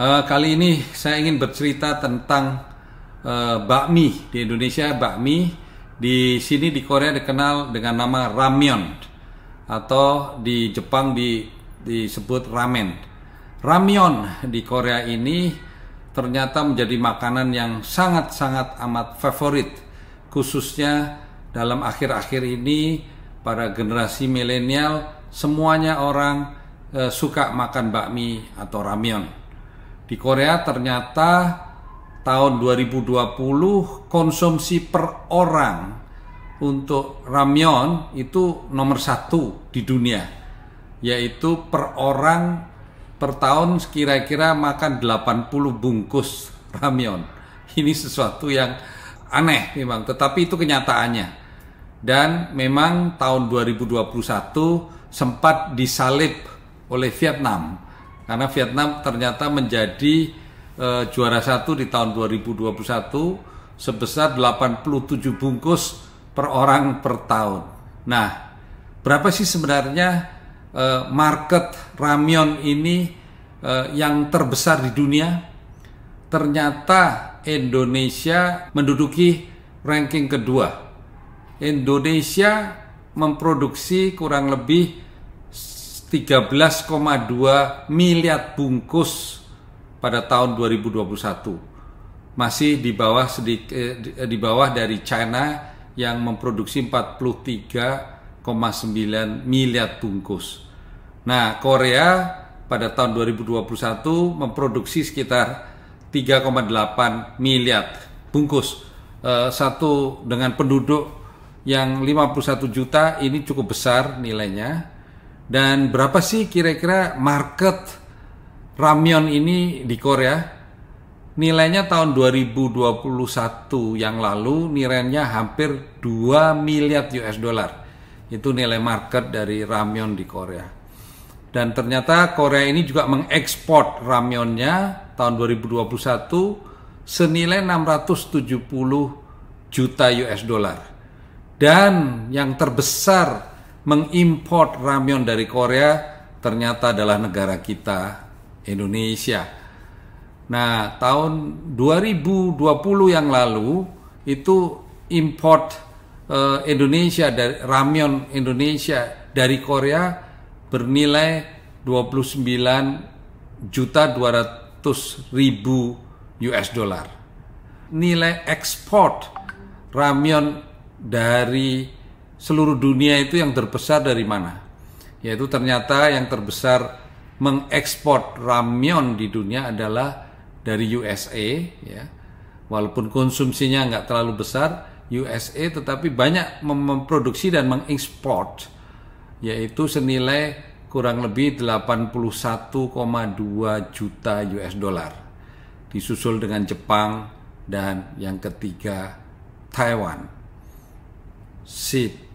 Eh, kali ini saya ingin bercerita tentang uh, bakmi di Indonesia bakmi di sini di Korea dikenal dengan nama ramyeon atau di Jepang di, disebut ramen. Ramyeon di Korea ini ternyata menjadi makanan yang sangat-sangat amat favorit khususnya dalam akhir-akhir ini para generasi milenial semuanya orang eh, suka makan bakmi atau ramyeon. Di Korea ternyata tahun 2020 konsumsi per orang untuk ramyeon itu nomor satu di dunia yaitu per orang per tahun kira-kira makan 80 bungkus ramyeon ini sesuatu yang aneh memang tetapi itu kenyataannya dan memang tahun 2021 sempat disalib oleh Vietnam karena Vietnam ternyata menjadi e, juara satu di tahun 2021 sebesar 87 bungkus per orang per tahun. Nah, berapa sih sebenarnya e, market ramyeon ini e, yang terbesar di dunia? Ternyata Indonesia menduduki ranking kedua. Indonesia memproduksi kurang lebih 13,2 miliar bungkus pada tahun 2021. Masih di bawah sedikit eh, eh, di bawah dari China yang memproduksi 43,9 miliar bungkus. Nah, Korea pada tahun 2021 memproduksi sekitar 3,8 miliar bungkus. Eh, satu dengan penduduk yang 51 juta ini cukup besar nilainya dan berapa sih kira-kira market ramyeon ini di Korea? Nilainya tahun 2021 yang lalu nilainya hampir 2 miliar US dollar. Itu nilai market dari ramyeon di Korea. Dan ternyata Korea ini juga mengekspor ramyonnya tahun 2021 senilai 670 juta US dollar. Dan yang terbesar mengimpor ramyon dari Korea ternyata adalah negara kita Indonesia. Nah, tahun 2020 yang lalu itu import uh, Indonesia dari ramyon Indonesia dari Korea bernilai 29 juta 200 ribu US dollar. Nilai ekspor ramyon dari seluruh dunia itu yang terbesar dari mana? Yaitu ternyata yang terbesar mengekspor ramyon di dunia adalah dari USA ya. Walaupun konsumsinya nggak terlalu besar USA tetapi banyak memproduksi dan mengekspor yaitu senilai kurang lebih 81,2 juta US dollar disusul dengan Jepang dan yang ketiga Taiwan. Sip.